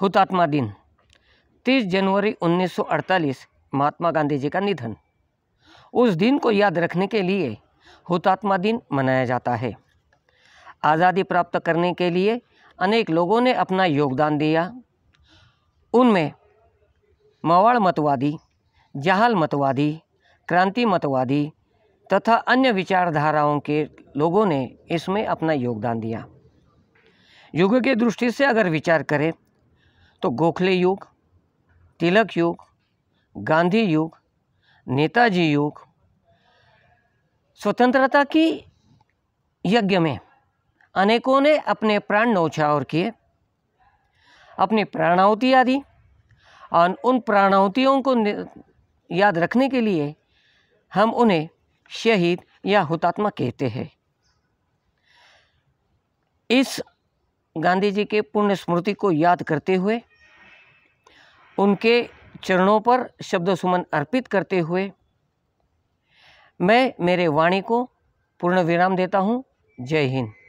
हुतात्मा दिन 30 जनवरी 1948 महात्मा गांधी जी का निधन उस दिन को याद रखने के लिए हुतात्मा दिन मनाया जाता है आज़ादी प्राप्त करने के लिए अनेक लोगों ने अपना योगदान दिया उनमें मवाड़ मतवादी जहाल मतवादी क्रांति मतवादी तथा अन्य विचारधाराओं के लोगों ने इसमें अपना योगदान दिया युग की दृष्टि से अगर विचार करें तो गोखले युग तिलक युग गांधी युग नेताजी युग स्वतंत्रता की यज्ञ में अनेकों ने अपने प्राण नौछावर किए अपनी प्राणाहुति आदि और उन प्राणाहुतियों को याद रखने के लिए हम उन्हें शहीद या हुतात्मा कहते हैं इस गांधी जी के पुण्य स्मृति को याद करते हुए उनके चरणों पर शब्द सुमन अर्पित करते हुए मैं मेरे वाणी को पूर्ण विराम देता हूँ जय हिंद